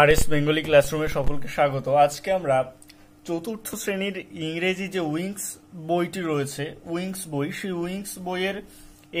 আর S Bengali ক্লাসরুমে সকলকে স্বাগত আজকে আমরা চতুর্থ শ্রেণীর ইংরেজি যে উইংস বইটি রয়েছে উইংস বই সেই উইংস বইয়ের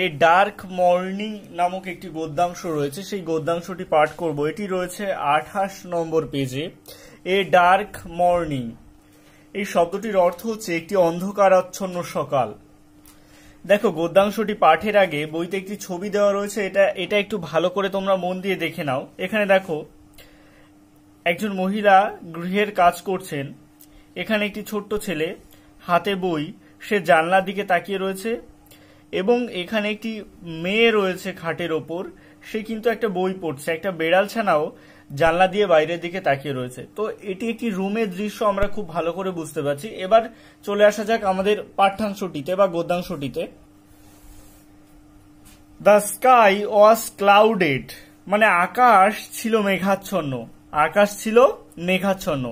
এ ডার্ক মর্নিং নামক একটি গদ্যাংশ রয়েছে সেই গদ্যাংশটি পাঠ করব এটি রয়েছে আঠাশ নম্বর পেজে এ ডার্ক মর্নিং এই শব্দটির অর্থ হচ্ছে একটি অন্ধকারাচ্ছন্ন সকাল দেখো গদ্যাংশটি পাঠের আগে বইতে একটি ছবি দেওয়া রয়েছে এটা এটা একটু ভালো করে তোমরা মন দিয়ে দেখে নাও এখানে দেখো একজন মহিলা গৃহের কাজ করছেন এখানে একটি ছোট্ট ছেলে হাতে বই সে জানলার দিকে তাকিয়ে রয়েছে এবং এখানে একটি মেয়ে রয়েছে খাটের ওপর সে কিন্তু একটা বই পড়ছে একটা বেড়াল ছানাও জানলা দিয়ে বাইরের দিকে তাকিয়ে রয়েছে তো এটি একটি রুমের দৃশ্য আমরা খুব ভালো করে বুঝতে পারছি এবার চলে আসা যাক আমাদের পাঠ্যাংশটিতে বা গদ্যাংশটিতে দ্য স্কাই ওয়াজ ক্লাউডেড মানে আকাশ ছিল মেঘাচ্ছন্ন আকাশ ছিল মেঘাচ্ছন্ন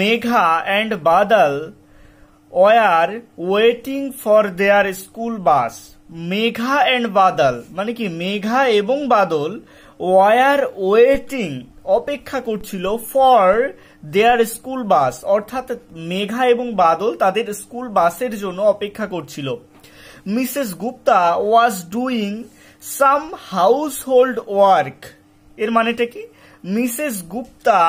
Megha and Badal were waiting for their school bus Megha and Badal মানে কি মেঘা এবং বাদল ওয়ার ওয়েটিং অপেক্ষা করছিল ফর দেয়ার স্কুল বাস অর্থাৎ মেঘা এবং বাদল তাদের স্কুল বাসের জন্য অপেক্ষা করছিল Mrs Gupta was doing some household work এর মানেটা কি মিসেস গুপ্তা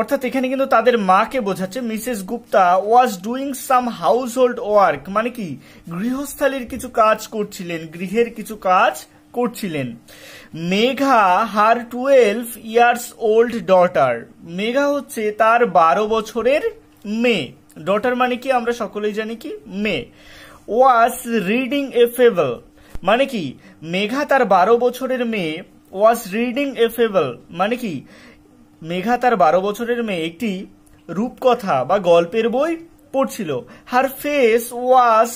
অর্থাৎ এখানে কিন্তু তাদের মাকে বোঝাচ্ছে Mrs Gupta was doing some household work মানে কি গৃহস্থালির কিছু কাজ করছিলেন গৃহের কিছু কাজ করছিলেন Megha her twelve years old daughter Megha হচ্ছে তার বারো বছরের মেয়ে ডটার মানে কি আমরা সকলেই জানি কি মেয়ে ওয়াজ রিডিং এ ফেভার মানে কি মেঘা তার বারো বছরের মেয়ে ওয়াজ রিডিং এ ফেবল মানে কি মেঘা তার বারো বছরের মেয়ে একটি রূপকথা বা গল্পের বই পড়ছিল her face was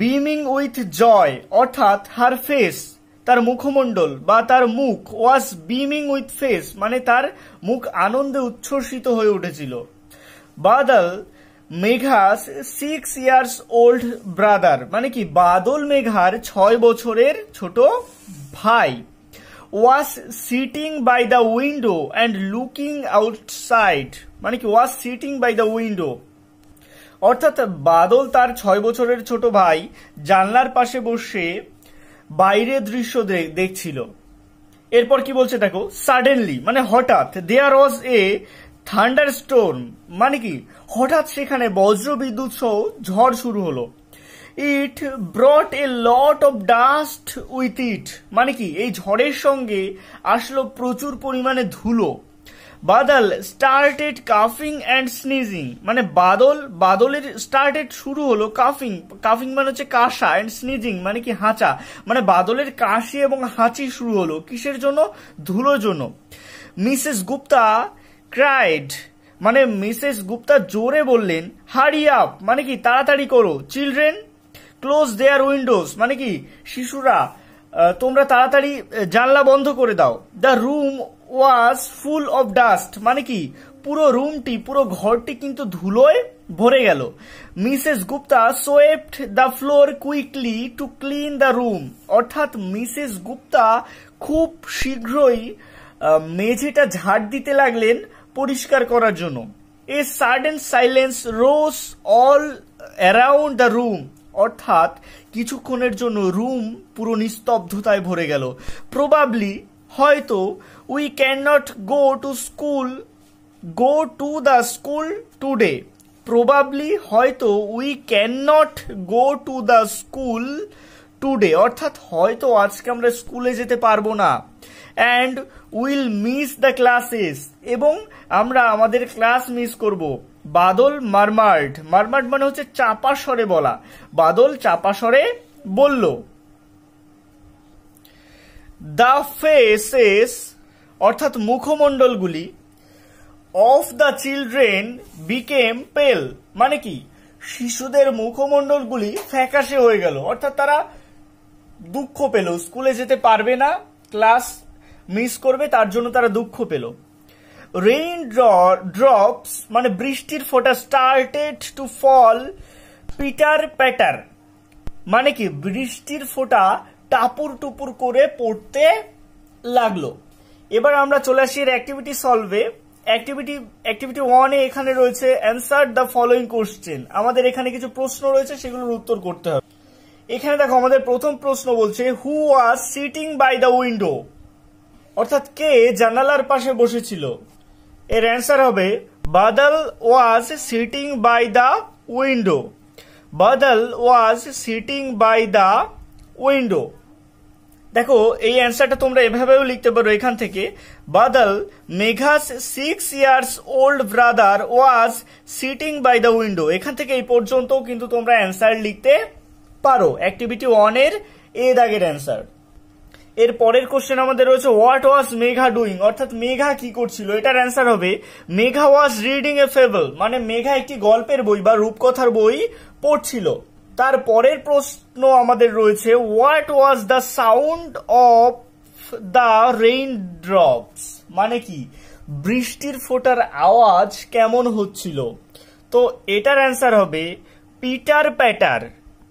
beaming with joy অর্থাৎ হার ফেস তার মুখমণ্ডল বা তার মুখ ওয়াজ বিমিং উইথ ফেস মানে তার মুখ আনন্দে উচ্ছ্বসিত হয়ে উঠেছিল Badal Megha's six years old brother মানে কি বাদল মেঘার ছয় বছরের ছোট ভাই was sitting by the window and looking outside মানে কি was sitting by the window অর্থাৎ বাদল তার ছয় বছরের ছোট ভাই জানলার পাশে বসে বাইরের দৃশ্য দেখছিল এরপর কি বলছে দেখো সাডেনলি মানে হঠাৎ দেয়ার ওয়াজ এ স্টোন মানে কি হঠাৎ সেখানে বজ্র বিদ্যুৎ সহ ঝড় শুরু হলো it brought a lot of dust with it মানে কি এই ঝড়ের সঙ্গে আসলো প্রচুর পরিমাণে ধুলো বাদল স্টার্টেড কাফিং অ্যান্ড স্নিজিং মানে বাদল বাদলের স্টার্টেড শুরু হলো কাফিং কাফিং মানে হচ্ছে কাশা অ্যান্ড স্নিজিং মানে কি হাঁচা মানে বাদলের কাশি এবং হাঁচি শুরু হলো কিসের জন্য ধুলোর জন্য মিসেস গুপ্তা ক্রাইড মানে মিসেস গুপ্তা জোরে বললেন হারি আপ মানে কি তাড়াতাড়ি করো চিলড্রেন ক্লোজ দেয়ার উইন্ডোজ মানে কি শিশুরা তোমরা তাড়াতাড়ি জানলা বন্ধ করে দাও the room was full of dust মানে কি পুরো রুমটি পুরো ঘরটি কিন্তু ধুলোয় ভরে গেল Mrs Gupta swept the floor quickly to clean the room অর্থাৎ মিসেস গুপ্তা খুব শীঘ্রই মেঝেটা ঝাড় দিতে লাগলেন পরিষ্কার করার জন্য a sudden silence rose all around the room অর্থাৎ কিছুক্ষণের জন্য রুম পুরো নিস্তব্ধতায় ভরে গেল প্রবাবলি হয়তো we can not go to school go to the school today probably হয়তো we can not go to the school today অর্থাৎ হয়তো আজকে আমরা স্কুলে যেতে পারবো না and will miss the classes এবং আমরা আমাদের ক্লাস মিস করব বাদল মারমার্ড মারমার্ড মানে হচ্ছে চাপা স্বরে বলা বাদল চাপা স্বরে বলল দ্য ফেসেস অর্থাৎ মুখমণ্ডলগুলি of the children became pale মানে কি শিশুদের মুখমণ্ডলগুলি ফ্যাকাশে হয়ে গেল অর্থাৎ তারা দুঃখ পেল স্কুলে যেতে পারবে না ক্লাস মিস করবে তার জন্য তারা দুঃখ পেল রেইন ড্রপস মানে বৃষ্টির ফোটা started to fall pitter patter মানে কি বৃষ্টির ফোটা টাপুর টুপুর করে পড়তে লাগলো এবার আমরা চলে আসি অ্যাক্টিভিটি সলভে অ্যাক্টিভিটি অ্যাক্টিভিটি ওয়ানে এখানে রয়েছে অ্যান্সার দ্য ফলোয়িং কোশ্চেন আমাদের এখানে কিছু প্রশ্ন রয়েছে সেগুলোর উত্তর করতে হবে এখানে দেখো আমাদের প্রথম প্রশ্ন বলছে who are sitting by the window অর্থাৎ কে জানালার পাশে বসেছিল এর অ্যান্সার হবে Badal was sitting by the window Badal was sitting by the window দেখো এই অ্যান্সারটা তোমরা এভাবেও লিখতে পারো এখান থেকে Badal Megha's six years old brother was sitting by the window এখান থেকে এই পর্যন্তও কিন্তু তোমরা অ্যান্সার লিখতে পারো অ্যাক্টিভিটি ওয়ানের এ দাগের অ্যান্সার এর পরের কোশ্চেন আমাদের রয়েছে হোয়াট ওয়াজ মেঘা ডুইং অর্থাৎ মেঘা কি করছিল এটার অ্যান্সার হবে Megha was reading a fable মানে মেঘা একটি গল্পের বই বা রূপকথার বই পড়ছিল তার পরের প্রশ্ন আমাদের রয়েছে what was the sound of the rain drops মানে কি বৃষ্টির ফোটার আওয়াজ কেমন হচ্ছিল তো এটার অ্যান্সার হবে pitter patter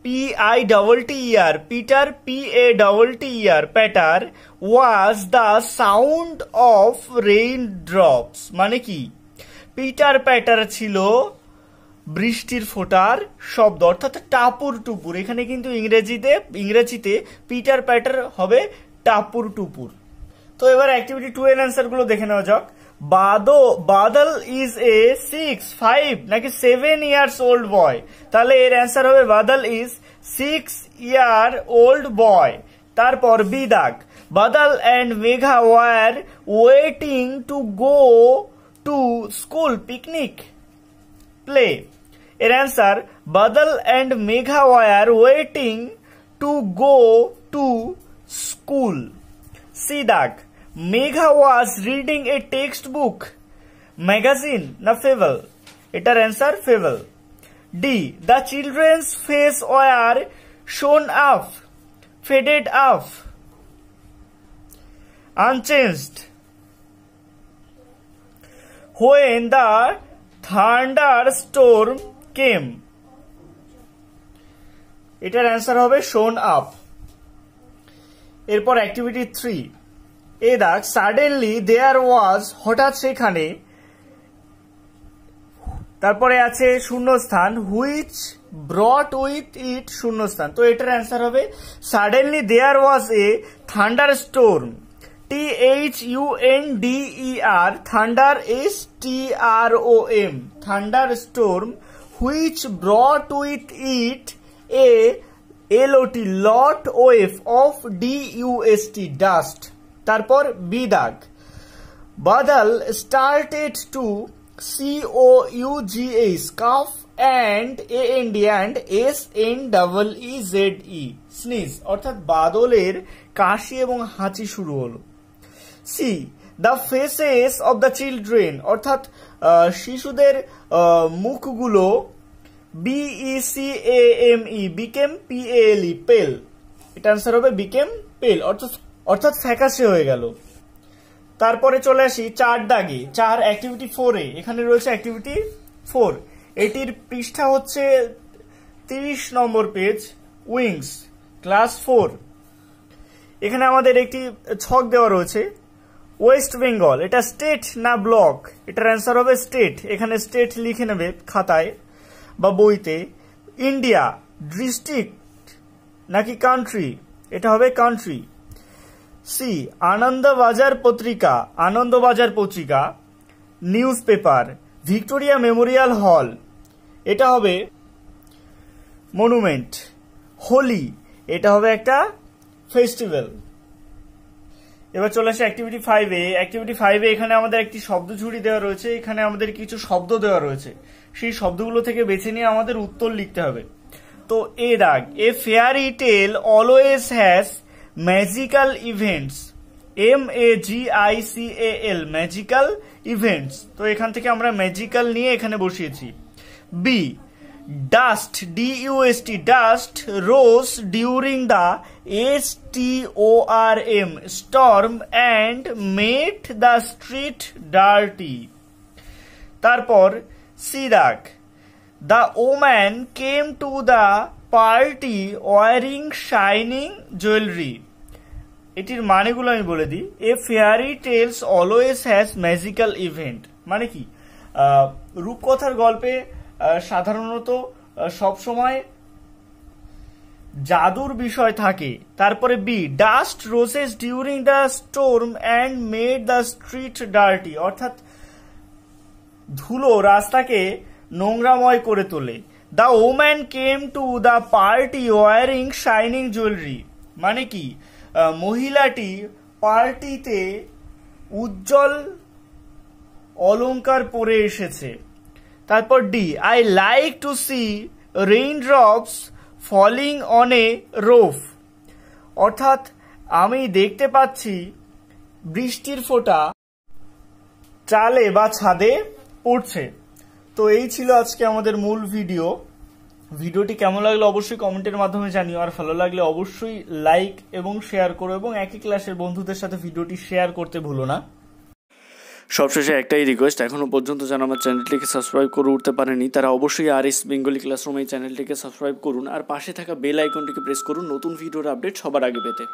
P I double T E R Peter P A double T E R Peter was the sound of মানে কি পিটার প্যাটার ছিল বৃষ্টির ফোটার শব্দ অর্থাৎ টাপুর টুপুর এখানে কিন্তু ইংরেজিতে ইংরেজিতে পিটার প্যাটার হবে টাপুর টুপুর তো এবার অ্যাক্টিভিটি টু এর অ্যান্সারগুলো দেখে নেওয়া যাক बादो बादल इज ए सिक्स फाइव ना कि सेवन इयर्स ओल्ड बॉय ताले एर आंसर हो Badal is six year old boy तार पर विदाग Badal and Megha were waiting to go to school picnic play एर answer Badal and Megha were waiting to go to school सी दाग Megha was reading a textbook, magazine, na fable. Iter answer fable. D. The children's face were shown up, faded off, unchanged. When the thunderstorm came. এটার answer হবে শোন আপ এরপর activity three A suddenly there was হঠাৎ সেখানে তারপরে আছে শূন্যস্থান হুইচ ব্রট উইথ ইট শূন্যস্থান তো এটার অ্যান্সার হবে suddenly there was a thunderstorm T H U N D E R thunder S T R O M thunderstorm which brought with it a L O T lot O F of D U S T dust তারপর বি দাগ Badal started to C O U G S cough and A N D and S N double E Z E sneeze অর্থাৎ বাদলের কাশি এবং হাঁচি শুরু হলো see the faces of the children অর্থাৎ শিশুদের মুখগুলো C M E became P E pale এটা আনসার হবে বিকেম পেল অর্থাৎ অর্থাৎ ফ্যাকাসে হয়ে গেল তারপরে চলে আসি চার দাগে চার অ্যাক্টিভিটি ফোরে এখানে রয়েছে অ্যাক্টিভিটি ফোর এটির পৃষ্ঠা হচ্ছে তিরিশ number page wings class four এখানে আমাদের একটি ছক দেওয়া রয়েছে ওয়েস্ট বেঙ্গল এটা স্টেট না ব্লক এটার অ্যান্সার হবে স্টেট এখানে স্টেট লিখে নেবে খাতায় বা বইতে ইন্ডিয়া ডিস্ট্রিক্ট নাকি কান্ট্রি এটা হবে কান্ট্রি সি আনন্দবাজার পত্রিকা আনন্দবাজার পত্রিকা নিউজ পেপার ভিক্টোরিয়া মেমোরিয়াল হল এটা হবে মনুমেন্ট হোলি এটা হবে একটা ফেস্টিভ্যাল এবার চলে আসে অ্যাক্টিভিটি ফাইভে অ্যাক্টিভিটি ফাইভে এখানে আমাদের একটি শব্দ ঝুড়ি দেওয়া রয়েছে এখানে আমাদের কিছু শব্দ দেওয়া রয়েছে সেই শব্দগুলো থেকে বেছে নিয়ে আমাদের উত্তর লিখতে হবে তো এ দাগ a fairy tale always has magical events M A G I C L magical events तो एखान मैजिकल नहीं बसिए डस्ट डिओस टी डस्ट रोज डिंग दस एम storm and made the street dirty तरपर सीदाक the came to party wearing shining jewellery এটির মানেগুলো আমি বলে দিই a fairy tales always has magical event মানে কি রূপকথার গল্পে সাধারণত সবসময় জাদুর বিষয় থাকে তারপরে বি dust roses during the storm and made the street dirty অর্থাৎ ধুলো রাস্তাকে নোংরাময় করে তোলে the woman came to the party wearing shining jewellery মানে কি মহিলাটি পার্টিতে উজ্জ্বল অলঙ্কার পরে এসেছে তারপর D I like to see rain drops falling on a roof অর্থাৎ আমি দেখতে পাচ্ছি বৃষ্টির ফোঁটা চালে বা ছাদে পড়ছে তো এই ছিল আজকে আমাদের মূল ভিডিও ভিডিওটি কেমন লাগলো অবশ্যই কমেন্টের মাধ্যমে জানিও আর ভালো লাগলে অবশ্যই লাইক এবং শেয়ার করো এবং একই ক্লাসের বন্ধুদের সাথে ভিডিওটি শেয়ার করতে ভুলো না সবশেষে একটাই রিকোয়েস্ট এখনও পর্যন্ত যারা আমার চ্যানেলটিকে সাবস্ক্রাইব করে উঠতে পারেনি তারা অবশ্যই আর এস বেঙ্গলি ক্লাসরুম এই চ্যানেলটিকে সাবস্ক্রাইব করুন আর পাশে থাকা বেল আইকনটিকে প্রেস করুন নতুন ভিডিওর আপডেট সবার আগে পেতে